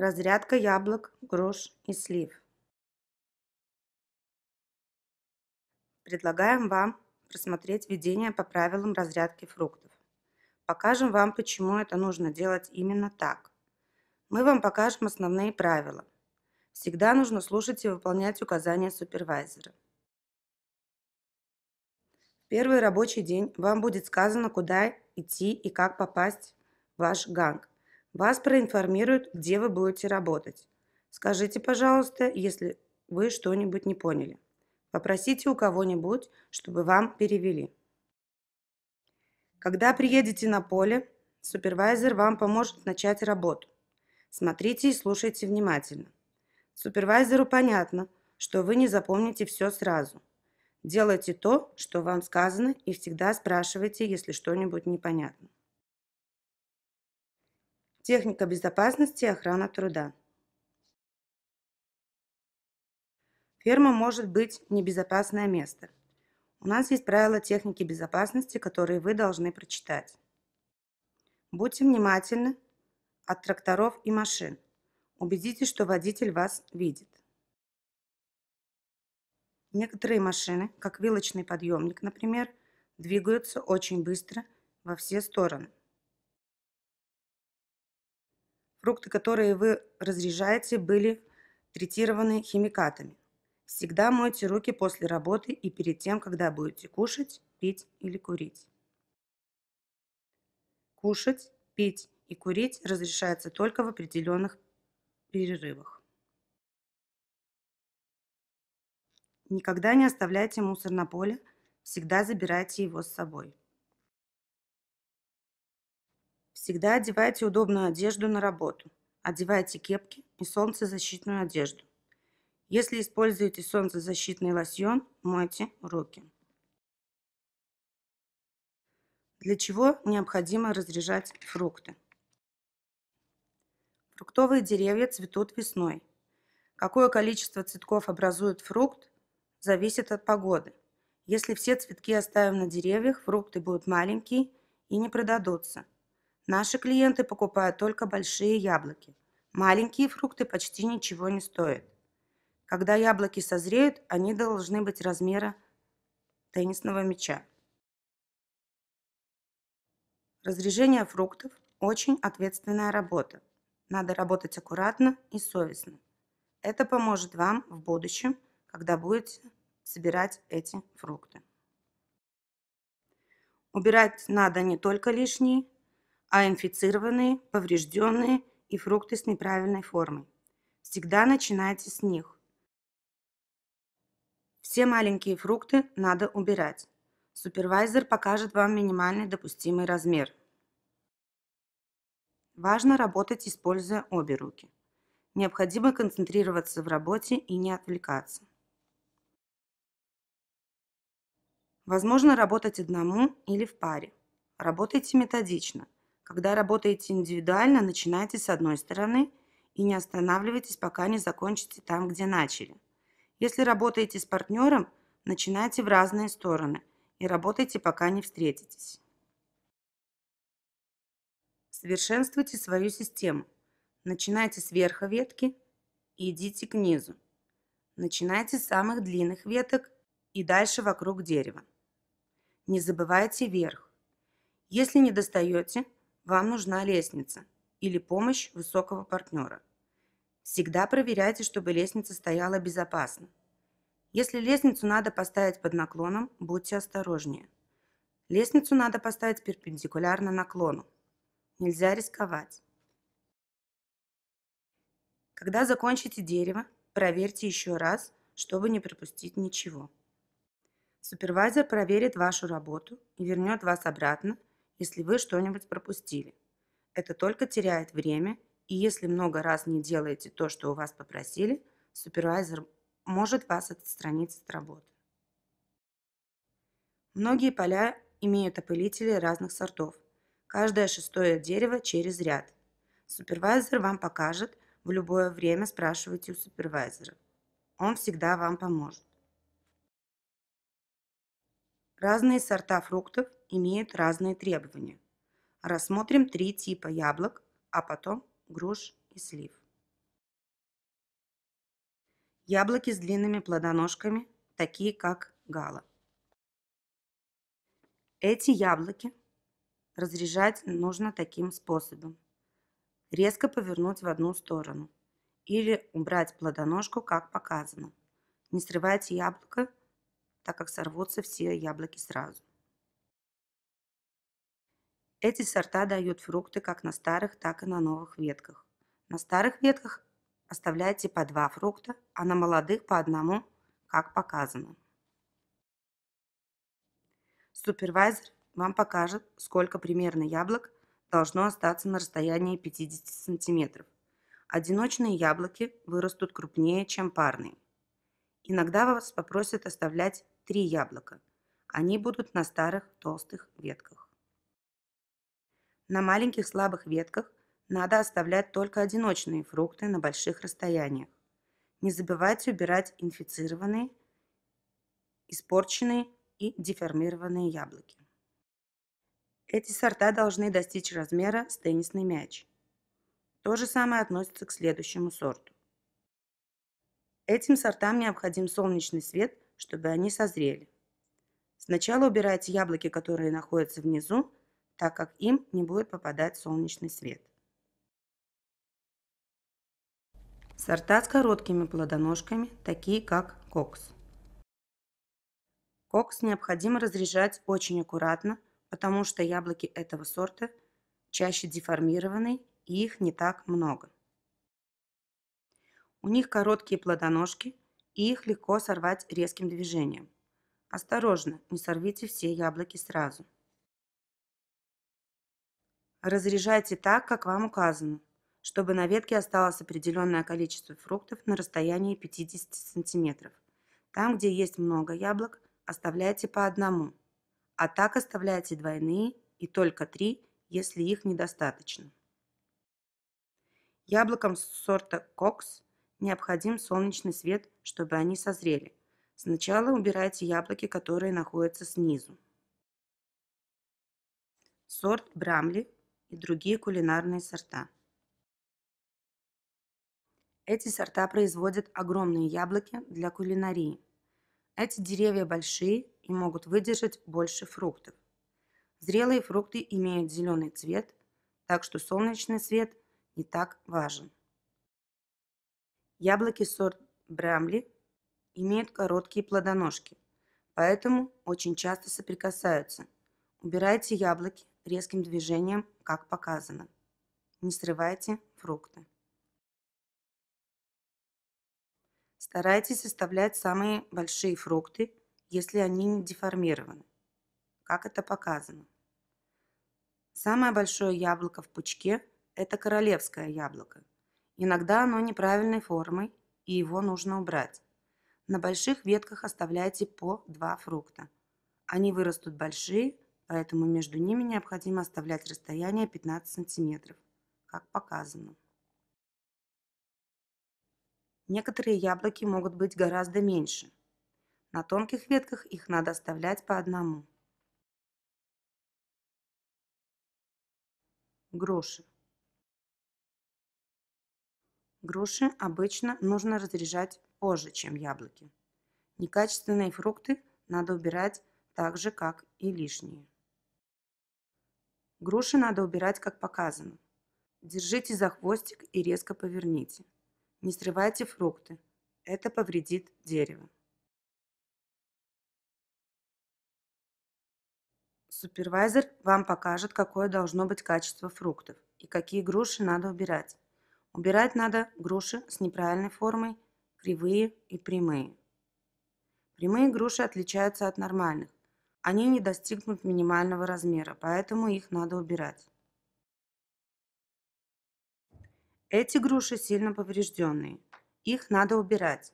разрядка яблок, груш и слив. Предлагаем вам просмотреть введение по правилам разрядки фруктов. Покажем вам, почему это нужно делать именно так. Мы вам покажем основные правила. Всегда нужно слушать и выполнять указания супервайзера. В первый рабочий день вам будет сказано, куда идти и как попасть в ваш ганг. Вас проинформируют, где вы будете работать. Скажите, пожалуйста, если вы что-нибудь не поняли. Попросите у кого-нибудь, чтобы вам перевели. Когда приедете на поле, супервайзер вам поможет начать работу. Смотрите и слушайте внимательно. Супервайзеру понятно, что вы не запомните все сразу. Делайте то, что вам сказано, и всегда спрашивайте, если что-нибудь непонятно. Техника безопасности и охрана труда. Ферма может быть небезопасное место. У нас есть правила техники безопасности, которые вы должны прочитать. Будьте внимательны от тракторов и машин. Убедитесь, что водитель вас видит. Некоторые машины, как вилочный подъемник, например, двигаются очень быстро во все стороны. Фрукты, которые вы разряжаете, были третированы химикатами. Всегда мойте руки после работы и перед тем, когда будете кушать, пить или курить. Кушать, пить и курить разрешается только в определенных перерывах. Никогда не оставляйте мусор на поле, всегда забирайте его с собой. Всегда одевайте удобную одежду на работу. Одевайте кепки и солнцезащитную одежду. Если используете солнцезащитный лосьон, мойте руки. Для чего необходимо разряжать фрукты? Фруктовые деревья цветут весной. Какое количество цветков образует фрукт, зависит от погоды. Если все цветки оставим на деревьях, фрукты будут маленькие и не продадутся – Наши клиенты покупают только большие яблоки. Маленькие фрукты почти ничего не стоят. Когда яблоки созреют, они должны быть размера теннисного мяча. Разрежение фруктов – очень ответственная работа. Надо работать аккуратно и совестно. Это поможет вам в будущем, когда будете собирать эти фрукты. Убирать надо не только лишние, а инфицированные, поврежденные и фрукты с неправильной формой. Всегда начинайте с них. Все маленькие фрукты надо убирать. Супервайзер покажет вам минимальный допустимый размер. Важно работать, используя обе руки. Необходимо концентрироваться в работе и не отвлекаться. Возможно работать одному или в паре. Работайте методично. Когда работаете индивидуально, начинайте с одной стороны и не останавливайтесь, пока не закончите там, где начали. Если работаете с партнером, начинайте в разные стороны и работайте, пока не встретитесь. Совершенствуйте свою систему. Начинайте с верха ветки и идите к низу. Начинайте с самых длинных веток и дальше вокруг дерева. Не забывайте верх. Если не достаете, вам нужна лестница или помощь высокого партнера. Всегда проверяйте, чтобы лестница стояла безопасно. Если лестницу надо поставить под наклоном, будьте осторожнее. Лестницу надо поставить перпендикулярно наклону. Нельзя рисковать. Когда закончите дерево, проверьте еще раз, чтобы не пропустить ничего. Супервайзер проверит вашу работу и вернет вас обратно, если вы что-нибудь пропустили. Это только теряет время, и если много раз не делаете то, что у вас попросили, супервайзер может вас отстранить от работы. Многие поля имеют опылители разных сортов. Каждое шестое дерево через ряд. Супервайзер вам покажет, в любое время спрашивайте у супервайзера. Он всегда вам поможет. Разные сорта фруктов имеют разные требования. Рассмотрим три типа яблок, а потом груш и слив. Яблоки с длинными плодоножками, такие как гала. Эти яблоки разряжать нужно таким способом. Резко повернуть в одну сторону или убрать плодоножку, как показано. Не срывайте яблоко так как сорвутся все яблоки сразу. Эти сорта дают фрукты как на старых, так и на новых ветках. На старых ветках оставляйте по два фрукта, а на молодых по одному, как показано. Супервайзер вам покажет, сколько примерно яблок должно остаться на расстоянии 50 сантиметров. Одиночные яблоки вырастут крупнее, чем парные. Иногда вас попросят оставлять три яблока. Они будут на старых толстых ветках. На маленьких слабых ветках надо оставлять только одиночные фрукты на больших расстояниях. Не забывайте убирать инфицированные, испорченные и деформированные яблоки. Эти сорта должны достичь размера с теннисный мяч. То же самое относится к следующему сорту. Этим сортам необходим солнечный свет чтобы они созрели. Сначала убирайте яблоки, которые находятся внизу, так как им не будет попадать солнечный свет. Сорта с короткими плодоножками, такие как кокс. Кокс необходимо разряжать очень аккуратно, потому что яблоки этого сорта чаще деформированы и их не так много. У них короткие плодоножки, и их легко сорвать резким движением. Осторожно, не сорвите все яблоки сразу. Разряжайте так, как вам указано, чтобы на ветке осталось определенное количество фруктов на расстоянии 50 см. Там, где есть много яблок, оставляйте по одному, а так оставляйте двойные и только три, если их недостаточно. Яблоком сорта кокс необходим солнечный свет, чтобы они созрели. Сначала убирайте яблоки, которые находятся снизу. Сорт Брамли и другие кулинарные сорта. Эти сорта производят огромные яблоки для кулинарии. Эти деревья большие и могут выдержать больше фруктов. Зрелые фрукты имеют зеленый цвет, так что солнечный свет не так важен. Яблоки сорт Брамли имеют короткие плодоножки, поэтому очень часто соприкасаются. Убирайте яблоки резким движением, как показано. Не срывайте фрукты. Старайтесь составлять самые большие фрукты, если они не деформированы, как это показано. Самое большое яблоко в пучке – это королевское яблоко – Иногда оно неправильной формы, и его нужно убрать. На больших ветках оставляйте по два фрукта. Они вырастут большие, поэтому между ними необходимо оставлять расстояние 15 см, как показано. Некоторые яблоки могут быть гораздо меньше. На тонких ветках их надо оставлять по одному. Гроши. Груши обычно нужно разряжать позже, чем яблоки. Некачественные фрукты надо убирать так же, как и лишние. Груши надо убирать, как показано. Держите за хвостик и резко поверните. Не срывайте фрукты. Это повредит дерево. Супервайзер вам покажет, какое должно быть качество фруктов и какие груши надо убирать. Убирать надо груши с неправильной формой, кривые и прямые. Прямые груши отличаются от нормальных. Они не достигнут минимального размера, поэтому их надо убирать. Эти груши сильно поврежденные. Их надо убирать.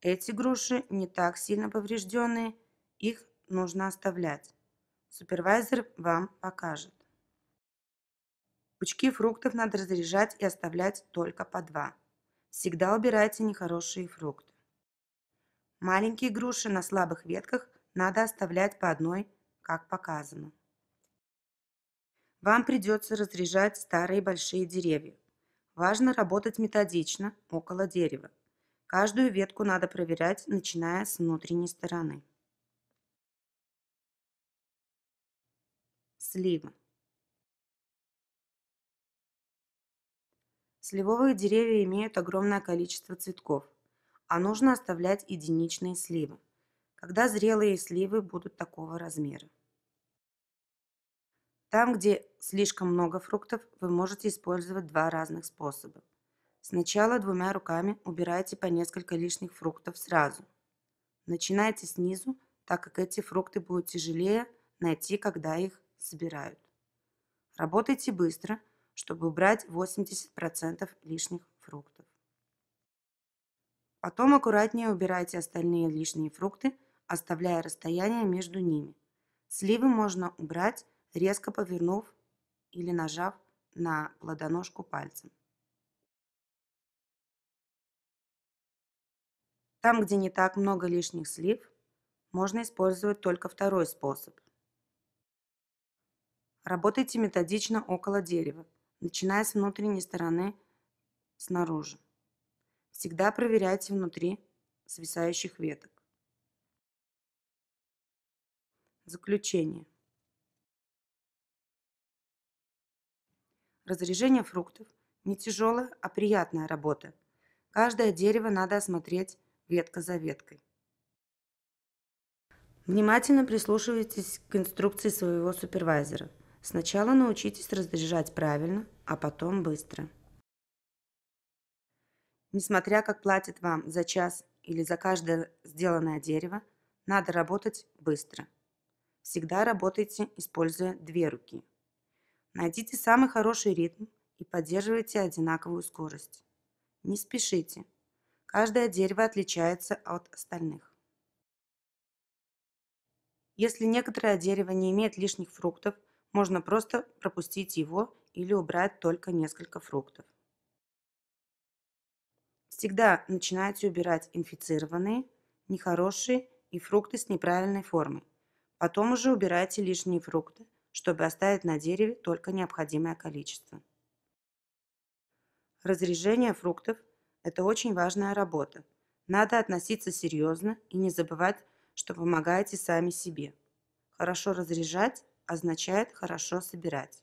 Эти груши не так сильно поврежденные. Их нужно оставлять. Супервайзер вам покажет. Пучки фруктов надо разряжать и оставлять только по два. Всегда убирайте нехорошие фрукты. Маленькие груши на слабых ветках надо оставлять по одной, как показано. Вам придется разряжать старые большие деревья. Важно работать методично около дерева. Каждую ветку надо проверять, начиная с внутренней стороны. Слива. Сливовые деревья имеют огромное количество цветков, а нужно оставлять единичные сливы, когда зрелые сливы будут такого размера. Там, где слишком много фруктов, вы можете использовать два разных способа. Сначала двумя руками убирайте по несколько лишних фруктов сразу. Начинайте снизу, так как эти фрукты будут тяжелее найти, когда их собирают. Работайте быстро – чтобы убрать 80% лишних фруктов. Потом аккуратнее убирайте остальные лишние фрукты, оставляя расстояние между ними. Сливы можно убрать, резко повернув или нажав на плодоножку пальцем. Там, где не так много лишних слив, можно использовать только второй способ. Работайте методично около дерева, начиная с внутренней стороны снаружи. Всегда проверяйте внутри свисающих веток. Заключение. Разрежение фруктов – не тяжелая, а приятная работа. Каждое дерево надо осмотреть ветка за веткой. Внимательно прислушивайтесь к инструкции своего супервайзера. Сначала научитесь разряжать правильно, а потом быстро. Несмотря как платят вам за час или за каждое сделанное дерево, надо работать быстро. Всегда работайте, используя две руки. Найдите самый хороший ритм и поддерживайте одинаковую скорость. Не спешите. Каждое дерево отличается от остальных. Если некоторое дерево не имеет лишних фруктов, можно просто пропустить его или убрать только несколько фруктов. Всегда начинайте убирать инфицированные, нехорошие и фрукты с неправильной формой. Потом уже убирайте лишние фрукты, чтобы оставить на дереве только необходимое количество. Разрежение фруктов – это очень важная работа. Надо относиться серьезно и не забывать, что помогаете сами себе. Хорошо разряжать означает хорошо собирать.